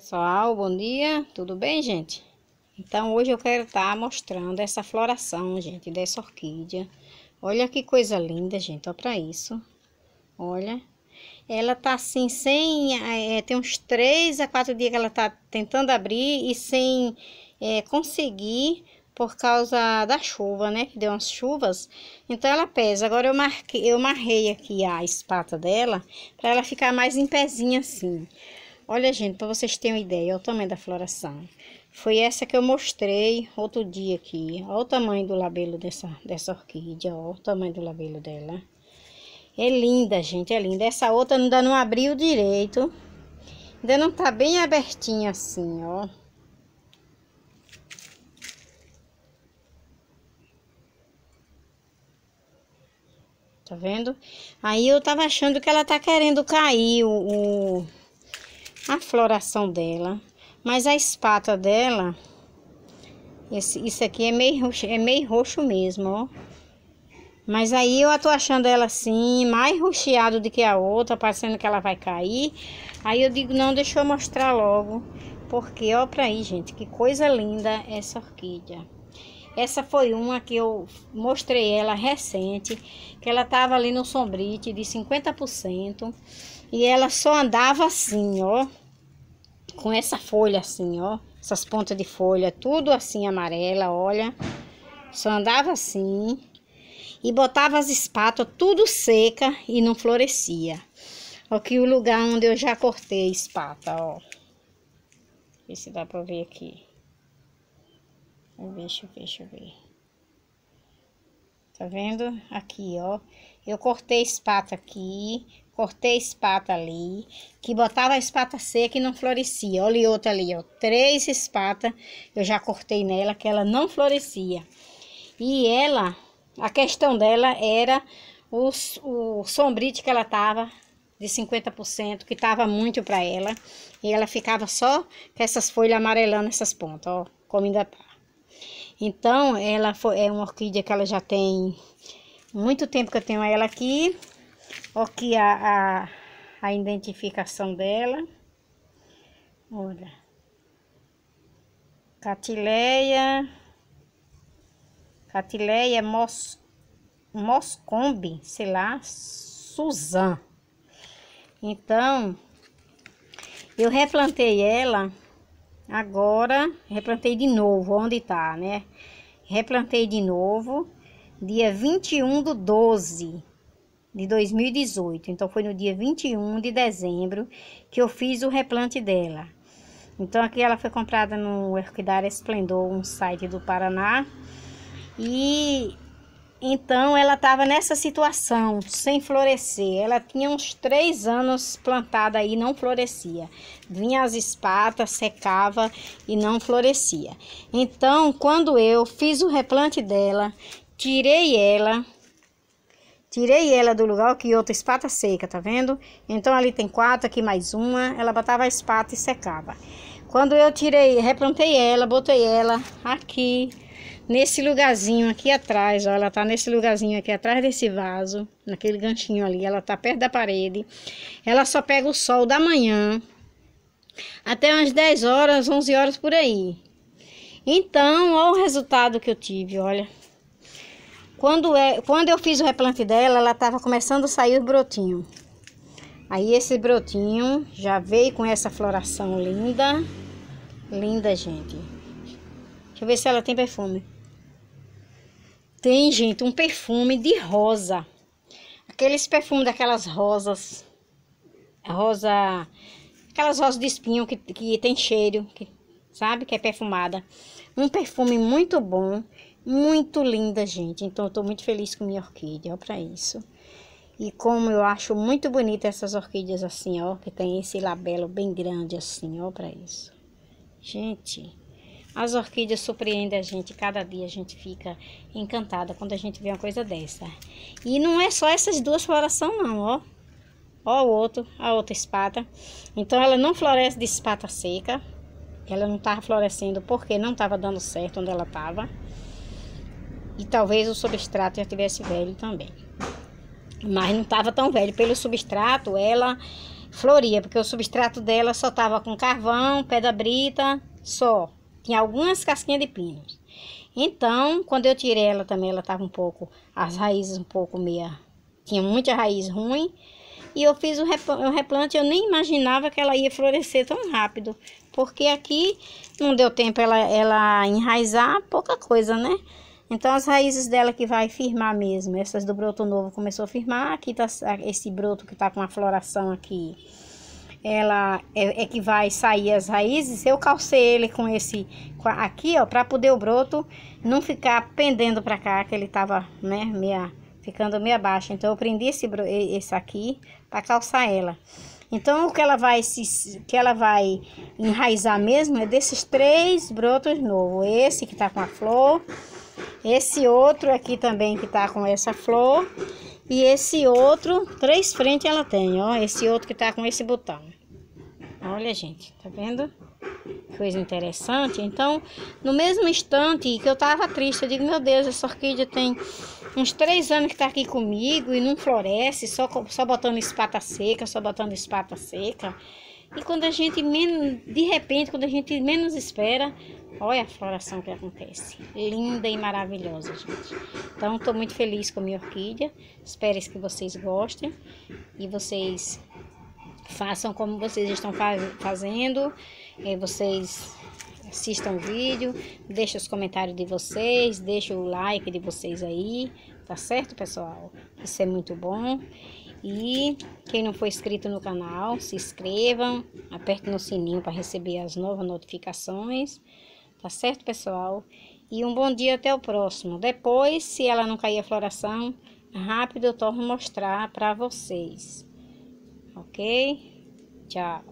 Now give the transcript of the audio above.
Pessoal, bom dia, tudo bem, gente? Então, hoje eu quero estar tá mostrando essa floração, gente, dessa orquídea. Olha que coisa linda, gente, olha pra isso. Olha, ela tá assim, sem... É, tem uns três a quatro dias que ela tá tentando abrir e sem é, conseguir por causa da chuva, né, que deu umas chuvas. Então, ela pesa. Agora, eu, marquei, eu marrei aqui a espata dela para ela ficar mais em pezinha assim. Olha, gente, para vocês terem uma ideia, olha o tamanho da floração. Foi essa que eu mostrei outro dia aqui. Olha o tamanho do labelo dessa, dessa orquídea, olha o tamanho do labelo dela. É linda, gente, é linda. Essa outra ainda não abriu direito. Ainda não tá bem abertinha assim, ó. Tá vendo? Aí eu tava achando que ela tá querendo cair o... o a floração dela. Mas a espata dela, esse, isso aqui é meio, roxo, é meio roxo mesmo, ó. Mas aí eu tô achando ela assim, mais rocheado do que a outra, parecendo que ela vai cair. Aí eu digo, não, deixa eu mostrar logo. Porque, ó pra aí, gente, que coisa linda essa orquídea. Essa foi uma que eu mostrei ela recente, que ela tava ali no sombrite de 50%. E ela só andava assim, ó. Com essa folha assim, ó. Essas pontas de folha, tudo assim amarela, olha. Só andava assim. E botava as espátulas tudo seca e não florescia. Aqui o lugar onde eu já cortei a espata, ó. Ver se dá pra ver aqui. Deixa eu ver, deixa eu ver. Tá vendo? Aqui, ó. Eu cortei espata aqui, cortei espata ali, que botava a espata seca e não florescia. Olha outra ali, ó. Três espatas eu já cortei nela que ela não florescia. E ela, a questão dela era o, o sombrite que ela tava de 50%, que tava muito para ela. E ela ficava só com essas folhas amarelando essas pontas, ó, como ainda tá. Então, ela foi, é uma orquídea que ela já tem muito tempo que eu tenho ela aqui. Aqui a, a, a identificação dela. Olha. Catileia. Catileia mos, Moscombe, sei lá, Suzan. Então, eu replantei ela Agora, replantei de novo, onde tá, né? Replantei de novo, dia 21 do 12 de 2018. Então, foi no dia 21 de dezembro que eu fiz o replante dela. Então, aqui ela foi comprada no Orquidária Esplendor, um site do Paraná. E então ela estava nessa situação, sem florescer. Ela tinha uns três anos plantada aí, não florescia. Vinha as espatas, secava e não florescia. Então, quando eu fiz o replante dela, tirei ela, tirei ela do lugar que outra espata seca, tá vendo? Então ali tem quatro, aqui mais uma. Ela botava a espata e secava. Quando eu tirei, replantei ela, botei ela aqui nesse lugarzinho aqui atrás, ó, ela tá nesse lugarzinho aqui atrás desse vaso, naquele ganchinho ali, ela tá perto da parede. Ela só pega o sol da manhã até umas 10 horas, 11 horas por aí. Então, olha o resultado que eu tive, olha. Quando, é, quando eu fiz o replante dela, ela tava começando a sair o brotinho. Aí esse brotinho já veio com essa floração linda. Linda, gente. Deixa eu ver se ela tem perfume. Tem, gente, um perfume de rosa. Aqueles perfumes daquelas rosas. Rosa. Aquelas rosas de espinho que, que tem cheiro, que, sabe? Que é perfumada. Um perfume muito bom. Muito linda, gente. Então, eu tô muito feliz com minha orquídea. Olha pra isso. E como eu acho muito bonita essas orquídeas assim, ó. Que tem esse labelo bem grande assim, ó pra isso. Gente. As orquídeas surpreendem a gente, cada dia a gente fica encantada quando a gente vê uma coisa dessa. E não é só essas duas floração não, ó. Ó o outro, a outra espata. Então ela não floresce de espata seca. Ela não estava florescendo porque não estava dando certo onde ela estava. E talvez o substrato já tivesse velho também. Mas não estava tão velho. Pelo substrato, ela floria, porque o substrato dela só estava com carvão, pedra brita, só. Tinha algumas casquinhas de pinos. Então, quando eu tirei ela também, ela tava um pouco, as raízes um pouco meia, tinha muita raiz ruim. E eu fiz o replante, eu nem imaginava que ela ia florescer tão rápido, porque aqui não deu tempo ela, ela enraizar, pouca coisa, né? Então, as raízes dela que vai firmar mesmo, essas do broto novo começou a firmar, aqui tá esse broto que tá com a floração aqui ela é, é, que vai sair as raízes, eu calcei ele com esse aqui, ó, para poder o broto não ficar pendendo para cá, que ele tava, né, meia, ficando meia baixa. Então, eu prendi esse, esse aqui para calçar ela. Então, o que ela vai se, que ela vai enraizar mesmo é desses três brotos novos. Esse que tá com a flor, esse outro aqui também que tá com essa flor e esse outro, três frentes ela tem, ó. Esse outro que tá com esse botão. Olha, gente, tá vendo? Coisa interessante. Então, no mesmo instante que eu tava triste, eu digo, meu Deus, essa orquídea tem uns três anos que tá aqui comigo e não floresce, só, só botando espata seca, só botando espata seca. E quando a gente menos, de repente, quando a gente menos espera, olha a floração que acontece. Linda e maravilhosa, gente. Então, estou muito feliz com a minha orquídea. Espero que vocês gostem e vocês façam como vocês estão fazendo. É, vocês assistam o vídeo, deixem os comentários de vocês, deixem o like de vocês aí, tá certo, pessoal? Isso é muito bom. E quem não for inscrito no canal, se inscrevam, aperte no sininho para receber as novas notificações. Tá certo, pessoal? E um bom dia até o próximo. Depois, se ela não cair a floração, rápido eu torno mostrar para vocês. Ok? Tchau.